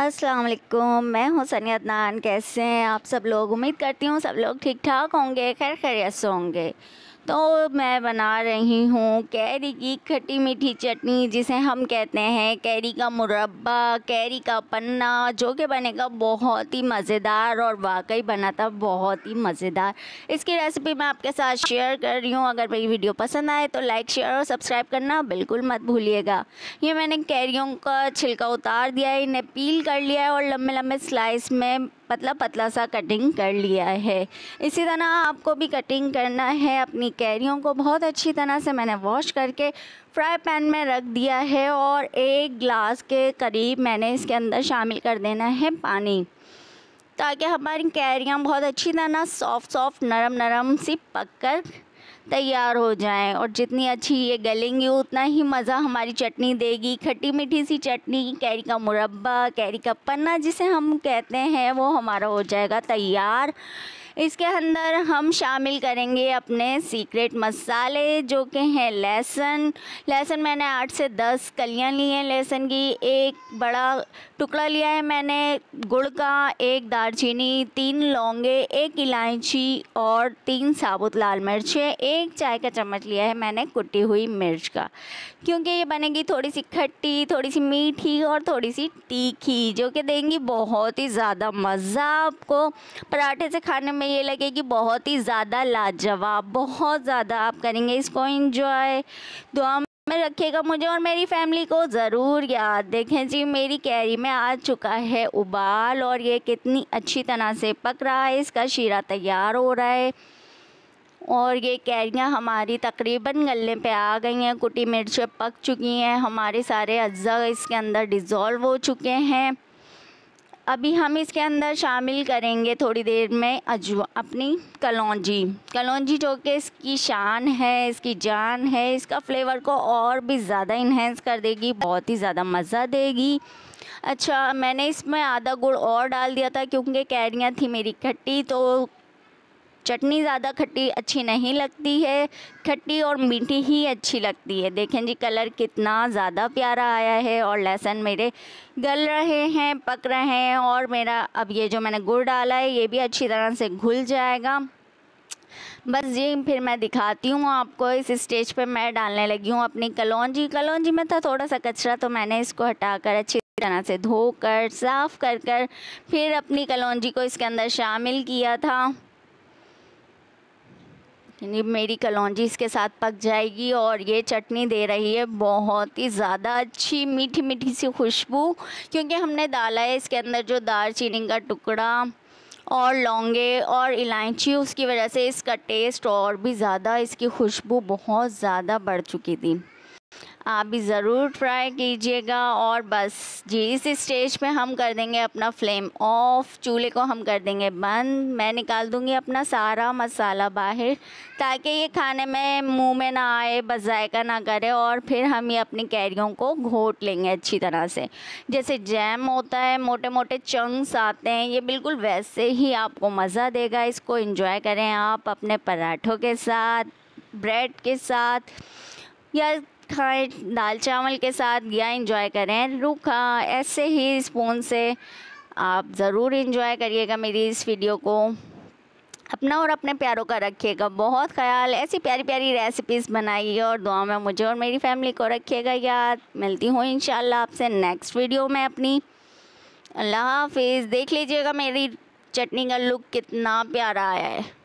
अस्सलाम वालेकुम मैं हूँ सनी अदनान कैसे हैं आप सब लोग उम्मीद करती हूँ सब लोग ठीक ठाक होंगे खैर खैरियत से होंगे तो मैं बना रही हूँ कैरी की खट्टी मीठी चटनी जिसे हम कहते हैं कैरी का मुरब्बा कैरी का पन्ना जो कि बनेगा बहुत ही मज़ेदार और वाकई बना था बहुत ही मज़ेदार इसकी रेसिपी मैं आपके साथ शेयर कर रही हूँ अगर मेरी वीडियो पसंद आए तो लाइक शेयर और सब्सक्राइब करना बिल्कुल मत भूलिएगा ये मैंने कैरियों का छिलका उतार दिया है इन्हें पील कर लिया है और लम्बे लम्बे स्लाइस में पतला पतला सा कटिंग कर लिया है इसी तरह आपको भी कटिंग करना है अपनी कैरियों को बहुत अच्छी तरह से मैंने वॉश करके फ्राई पैन में रख दिया है और एक ग्लास के करीब मैंने इसके अंदर शामिल कर देना है पानी ताकि हमारी कैरियाँ बहुत अच्छी तरह सॉफ्ट सॉफ्ट नरम नरम सी पक कर तैयार हो जाएं और जितनी अच्छी ये गलेंगी उतना ही मज़ा हमारी चटनी देगी खट्टी मीठी सी चटनी कैरी का मुरब्बा कैरी का पन्ना जिसे हम कहते हैं वो हमारा हो जाएगा तैयार इसके अंदर हम शामिल करेंगे अपने सीक्रेट मसाले जो कि हैं लहसुन लहसुन मैंने आठ से दस कलियाँ ली हैं लहसुन की एक बड़ा टुकड़ा लिया है मैंने गुड़ का एक दालचीनी तीन लौंगे एक इलायची और तीन साबुत लाल मिर्चें एक चाय का चम्मच लिया है मैंने कुटी हुई मिर्च का क्योंकि ये बनेगी थोड़ी सी खट्टी थोड़ी सी मीठी और थोड़ी सी तीखी जो कि देंगी बहुत ही ज़्यादा मज़ा आपको पराठे से खाने में में ये लगेगी बहुत ही ज़्यादा लाजवाब बहुत ज़्यादा आप करेंगे इसको इन्जॉय दुआ तो में रखिएगा मुझे और मेरी फैमिली को ज़रूर याद देखें जी मेरी कैरी में आ चुका है उबाल और ये कितनी अच्छी तरह से पक रहा है इसका शीरा तैयार हो रहा है और ये कैरियाँ हमारी तकरीबन गले पे आ गई हैं कुटी मिर्चें पक चुकी हैं हमारे सारे अज्जा इसके अंदर डिज़ोल्व हो चुके हैं अभी हम इसके अंदर शामिल करेंगे थोड़ी देर में अजवा अपनी कलौजी कलौजी जो कि इसकी शान है इसकी जान है इसका फ्लेवर को और भी ज़्यादा इन्हेंस कर देगी बहुत ही ज़्यादा मज़ा देगी अच्छा मैंने इसमें आधा गुड़ और डाल दिया था क्योंकि कैरियाँ थी मेरी खट्टी तो चटनी ज़्यादा खट्टी अच्छी नहीं लगती है खट्टी और मीठी ही अच्छी लगती है देखें जी कलर कितना ज़्यादा प्यारा आया है और लहसुन मेरे गल रहे हैं पक रहे हैं और मेरा अब ये जो मैंने गुड़ डाला है ये भी अच्छी तरह से घुल जाएगा बस ये फिर मैं दिखाती हूँ आपको इस स्टेज पे मैं डालने लगी हूँ अपनी कलौजी कलौजी में था थोड़ा सा कचरा तो मैंने इसको हटाकर अच्छी तरह से धोकर साफ़ कर कर फिर अपनी कलौजी को इसके अंदर शामिल किया था यानी मेरी कलौजी इसके साथ पक जाएगी और ये चटनी दे रही है बहुत ही ज़्यादा अच्छी मीठी मीठी सी खुशबू क्योंकि हमने डाला है इसके अंदर जो दालचीनी का टुकड़ा और लौंगे और इलायची उसकी वजह से इसका टेस्ट और भी ज़्यादा इसकी खुशबू बहुत ज़्यादा बढ़ चुकी थी आप भी ज़रूर ट्राई कीजिएगा और बस जी इस स्टेज पे हम कर देंगे अपना फ्लेम ऑफ चूल्हे को हम कर देंगे बंद मैं निकाल दूँगी अपना सारा मसाला बाहर ताकि ये खाने में मुंह में ना आए बजायका ना करे और फिर हम ये अपनी कैरियों को घोट लेंगे अच्छी तरह से जैसे जैम होता है मोटे मोटे चंक्स आते हैं ये बिल्कुल वैसे ही आपको मज़ा देगा इसको इंजॉय करें आप अपने पराठों के साथ ब्रेड के साथ या खाएं दाल चावल के साथ या इंजॉय करें रूखा ऐसे ही स्पून से आप ज़रूर इंजॉय करिएगा मेरी इस वीडियो को अपना और अपने प्यारों का रखिएगा बहुत ख्याल ऐसी प्यारी प्यारी रेसिपीज़ बनाइए और दुआ में मुझे और मेरी फैमिली को रखिएगा याद मिलती हूँ इन आपसे नेक्स्ट वीडियो में अपनी अल्लाह हाफिज़ देख लीजिएगा मेरी चटनी का लुक कितना प्यारा आया है